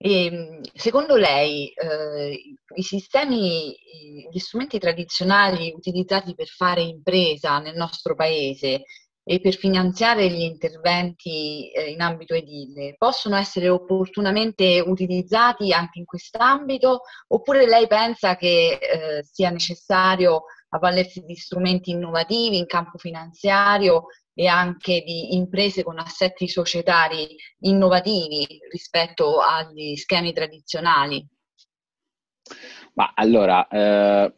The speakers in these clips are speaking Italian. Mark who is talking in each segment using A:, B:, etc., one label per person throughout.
A: E, ehm, secondo lei eh, i sistemi, gli strumenti tradizionali utilizzati per fare impresa nel nostro paese e per finanziare gli interventi eh, in ambito edile possono essere opportunamente utilizzati anche in quest'ambito oppure lei pensa che eh, sia necessario avvalersi di strumenti innovativi in campo finanziario e anche di imprese con assetti societari innovativi rispetto agli schemi tradizionali?
B: Ma allora, eh,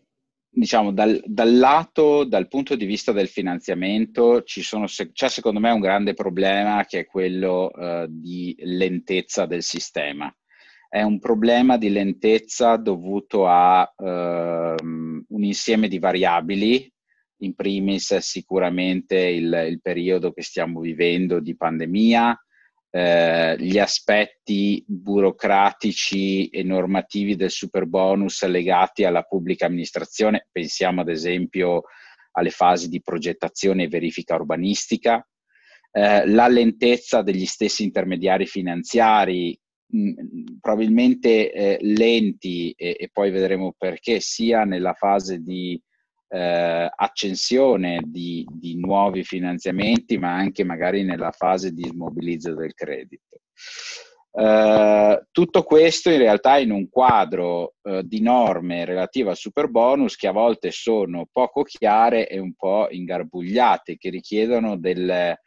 B: diciamo, dal, dal, lato, dal punto di vista del finanziamento, sono, c'è secondo me un grande problema che è quello eh, di lentezza del sistema. È un problema di lentezza dovuto a eh, un insieme di variabili in primis sicuramente il, il periodo che stiamo vivendo di pandemia, eh, gli aspetti burocratici e normativi del super bonus legati alla pubblica amministrazione, pensiamo ad esempio alle fasi di progettazione e verifica urbanistica, eh, la lentezza degli stessi intermediari finanziari, mh, mm, probabilmente eh, lenti e, e, poi vedremo perché, sia nella fase di eh, accensione di, di, nuovi finanziamenti, ma anche magari nella fase di smobilizzo del credito. Eh, tutto questo in realtà in un quadro eh, di norme relative al super bonus che a volte sono poco chiare e un po' ingarbugliate, che richiedono del, eh,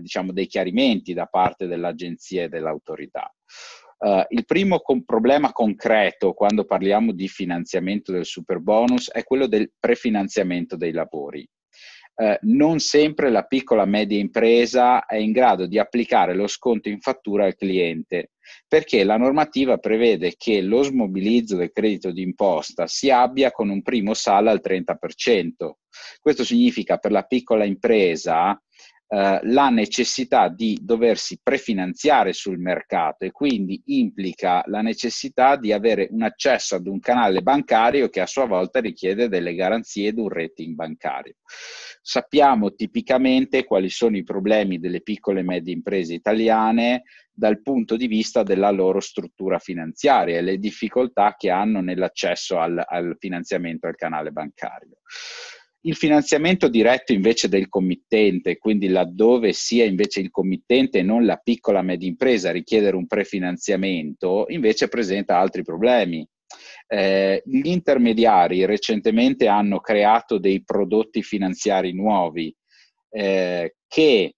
B: diciamo, dei chiarimenti da parte dell'agenzia e dell'autorità. Uh, il primo con problema concreto quando parliamo di finanziamento del super bonus è quello del prefinanziamento dei lavori. Uh, non sempre la piccola media impresa è in grado di applicare lo sconto in fattura al cliente, perché la normativa prevede che lo smobilizzo del credito d'imposta si abbia con un primo sale al 30%. Questo significa per la piccola impresa eh, la necessità di doversi prefinanziare sul mercato e quindi implica la necessità di avere un accesso ad un canale bancario che a sua volta richiede delle garanzie ed un rating bancario. Sappiamo tipicamente quali sono i problemi delle piccole e medie imprese italiane dal punto di vista della loro struttura finanziaria e le difficoltà che hanno nell'accesso al, al finanziamento al canale bancario. Il finanziamento diretto invece del committente, quindi laddove sia invece il committente e non la piccola media impresa a richiedere un prefinanziamento, invece presenta altri problemi. Eh, gli intermediari recentemente hanno creato dei prodotti finanziari nuovi eh, che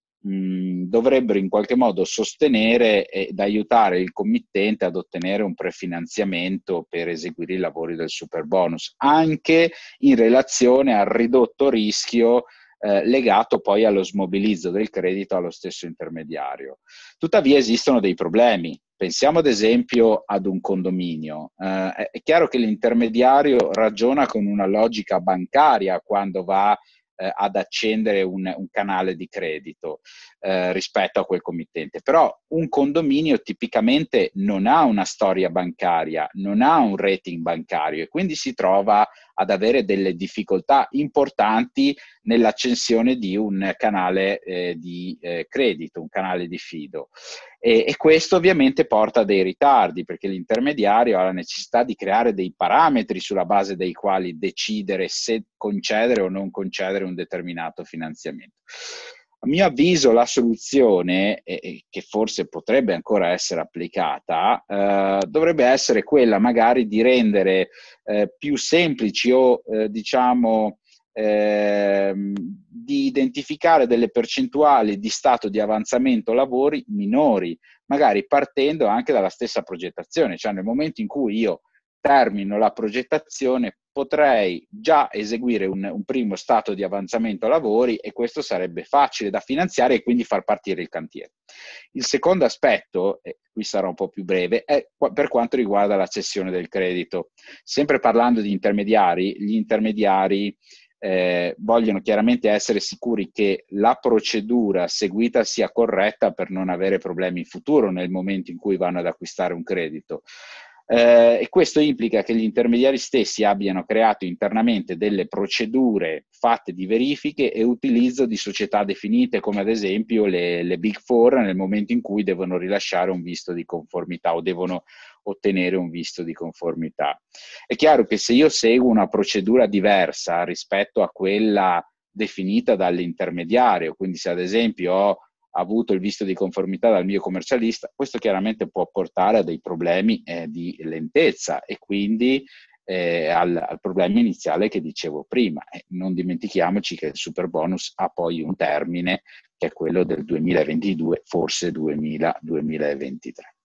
B: dovrebbero in qualche modo sostenere ed aiutare il committente ad ottenere un prefinanziamento per eseguire i lavori del super bonus, anche in relazione al ridotto rischio eh, legato poi allo smobilizzo del credito allo stesso intermediario. Tuttavia esistono dei problemi. Pensiamo ad esempio ad un condominio. Eh, è chiaro che l'intermediario ragiona con una logica bancaria quando va eh, ad accendere un, un, canale di credito eh, rispetto a quel committente. Però un condominio tipicamente non ha una storia bancaria, non ha un rating bancario e quindi si trova ad avere delle difficoltà importanti nell'accensione di un canale eh, di eh, credito, un canale di fido. E, e, questo ovviamente porta a dei ritardi perché l'intermediario ha la necessità di creare dei parametri sulla base dei quali decidere se concedere o non concedere un determinato finanziamento mio avviso la soluzione, eh, che forse potrebbe ancora essere applicata, eh, dovrebbe essere quella magari di rendere eh, più semplici o eh, diciamo ehm, di identificare delle percentuali di stato di avanzamento lavori minori, magari partendo anche dalla stessa progettazione, cioè nel momento in cui io termino la progettazione potrei già eseguire un, un, primo stato di avanzamento lavori e questo sarebbe facile da finanziare e quindi far partire il cantiere. Il secondo aspetto, e qui sarò un po' più breve, è per quanto riguarda la cessione del credito. Sempre parlando di intermediari, gli intermediari eh, vogliono chiaramente essere sicuri che la procedura seguita sia corretta per non avere problemi in futuro nel momento in cui vanno ad acquistare un credito. Eh, e questo implica che gli intermediari stessi abbiano creato internamente delle procedure fatte di verifiche e utilizzo di società definite come ad esempio le, le Big Four nel momento in cui devono rilasciare un visto di conformità o devono ottenere un visto di conformità. È chiaro che se io seguo una procedura diversa rispetto a quella definita dall'intermediario, quindi se ad esempio ho avuto il visto di conformità dal mio commercialista, questo chiaramente può portare a dei problemi eh, di lentezza e quindi eh, al, al, problema iniziale che dicevo prima. Eh, non dimentichiamoci che il super bonus ha poi un termine che è quello del 2022, forse 2000, 2023.